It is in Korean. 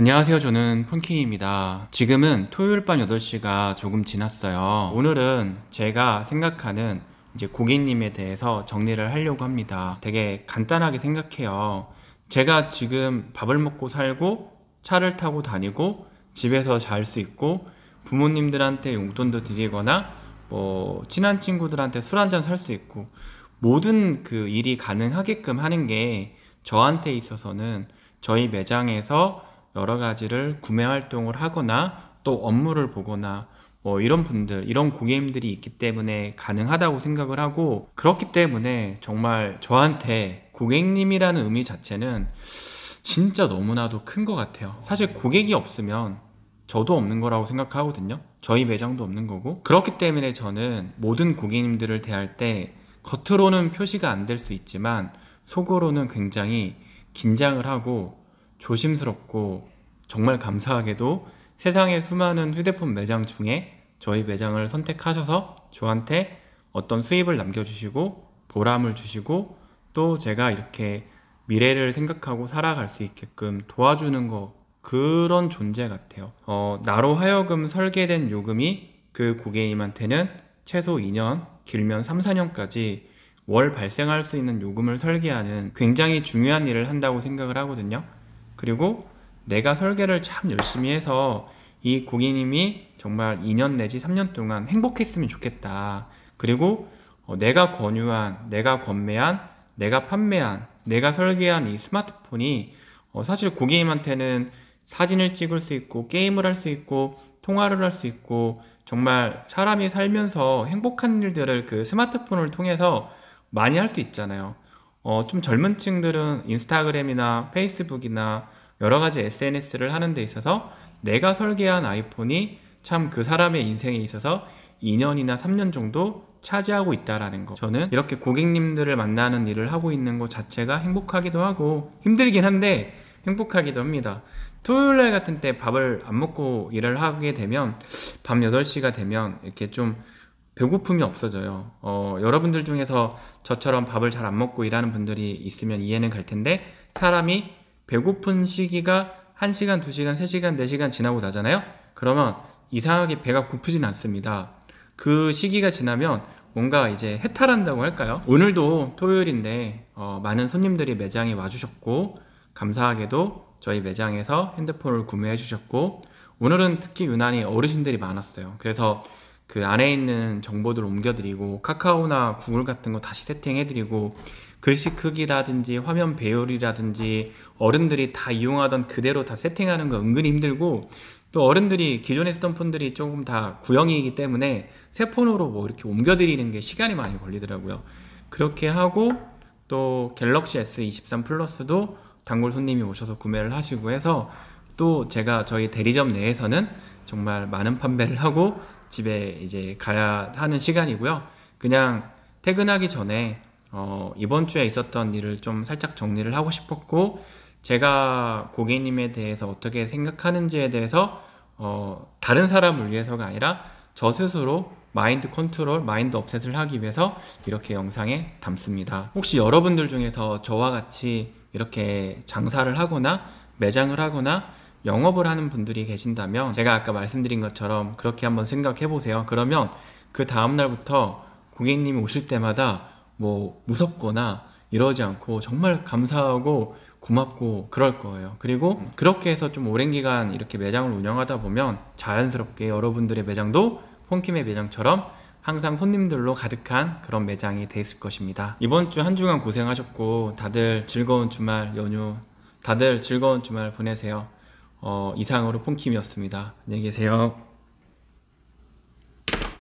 안녕하세요. 저는 폰킹입니다. 지금은 토요일 밤 8시가 조금 지났어요. 오늘은 제가 생각하는 이제 고객님에 대해서 정리를 하려고 합니다. 되게 간단하게 생각해요. 제가 지금 밥을 먹고 살고 차를 타고 다니고 집에서 잘 수 있고 부모님들한테 용돈도 드리거나 뭐 친한 친구들한테 술 한잔 살 수 있고 모든 그 일이 가능하게끔 하는 게 저한테 있어서는 저희 매장에서 여러 가지를 구매 활동을 하거나 또 업무를 보거나 뭐 이런 분들, 이런 고객님들이 있기 때문에 가능하다고 생각을 하고 그렇기 때문에 정말 저한테 고객님이라는 의미 자체는 진짜 너무나도 큰 것 같아요. 사실 고객이 없으면 저도 없는 거라고 생각하거든요. 저희 매장도 없는 거고. 그렇기 때문에 저는 모든 고객님들을 대할 때 겉으로는 표시가 안 될 수 있지만 속으로는 굉장히 긴장을 하고 조심스럽고 정말 감사하게도 세상의 수많은 휴대폰 매장 중에 저희 매장을 선택하셔서 저한테 어떤 수입을 남겨주시고 보람을 주시고 또 제가 이렇게 미래를 생각하고 살아갈 수 있게끔 도와주는 거 그런 존재 같아요. 어, 나로 하여금 설계된 요금이 그 고객님한테는 최소 2년, 길면 3, 4년까지 월 발생할 수 있는 요금을 설계하는 굉장히 중요한 일을 한다고 생각을 하거든요. 그리고 내가 설계를 참 열심히 해서 이 고객님이 정말 2년 내지 3년 동안 행복했으면 좋겠다. 그리고 어, 내가 권유한, 내가 권매한, 내가 판매한, 내가 설계한 이 스마트폰이 어, 사실 고객님한테는 사진을 찍을 수 있고 게임을 할 수 있고 통화를 할 수 있고 정말 사람이 살면서 행복한 일들을 그 스마트폰을 통해서 많이 할 수 있잖아요. 어, 좀 젊은 층들은 인스타그램이나 페이스북이나 여러 가지 SNS를 하는 데 있어서 내가 설계한 아이폰이 참 그 사람의 인생에 있어서 2년이나 3년 정도 차지하고 있다라는 거. 저는 이렇게 고객님들을 만나는 일을 하고 있는 것 자체가 행복하기도 하고 힘들긴 한데 행복하기도 합니다. 토요일 날 같은 때 밥을 안 먹고 일을 하게 되면 밤 8시가 되면 이렇게 좀 배고픔이 없어져요. 어, 여러분들 중에서 저처럼 밥을 잘 안 먹고 일하는 분들이 있으면 이해는 갈 텐데 사람이 배고픈 시기가 1시간, 2시간, 3시간, 4시간 지나고 나잖아요. 그러면 이상하게 배가 고프진 않습니다. 그 시기가 지나면 뭔가 이제 해탈한다고 할까요? 오늘도 토요일인데 어, 많은 손님들이 매장에 와주셨고 감사하게도 저희 매장에서 핸드폰을 구매해 주셨고 오늘은 특히 유난히 어르신들이 많았어요. 그래서 그 안에 있는 정보들 옮겨드리고 카카오나 구글 같은 거 다시 세팅해드리고 글씨 크기라든지 화면 배열이라든지 어른들이 다 이용하던 그대로 다 세팅하는 거 은근히 힘들고 또 어른들이 기존에 쓰던 폰들이 조금 다 구형이기 때문에 새 폰으로 뭐 이렇게 옮겨드리는 게 시간이 많이 걸리더라고요. 그렇게 하고 또 갤럭시 S23 플러스도 단골 손님이 오셔서 구매를 하시고 해서 또 제가 저희 대리점 내에서는 정말 많은 판매를 하고 집에 이제 가야 하는 시간이고요. 그냥 퇴근하기 전에 어, 이번 주에 있었던 일을 좀 살짝 정리를 하고 싶었고 제가 고객님에 대해서 어떻게 생각하는지에 대해서 어, 다른 사람을 위해서가 아니라 저 스스로 마인드 컨트롤, 마인드 업셋을 하기 위해서 이렇게 영상에 담습니다. 혹시 여러분들 중에서 저와 같이 이렇게 장사를 하거나 매장을 하거나 영업을 하는 분들이 계신다면 제가 아까 말씀드린 것처럼 그렇게 한번 생각해 보세요. 그러면 그 다음날부터 고객님이 오실 때마다 뭐 무섭거나 이러지 않고 정말 감사하고 고맙고 그럴 거예요. 그리고 음. 그렇게 해서 좀 오랜 기간 이렇게 매장을 운영하다 보면 자연스럽게 여러분들의 매장도 폰킴의 매장처럼 항상 손님들로 가득한 그런 매장이 돼 있을 것입니다. 이번 주 한 주간 고생하셨고 다들 즐거운 주말 연휴 다들 즐거운 주말 보내세요. 어, 이상으로 폰킴이었습니다. 안녕히 계세요.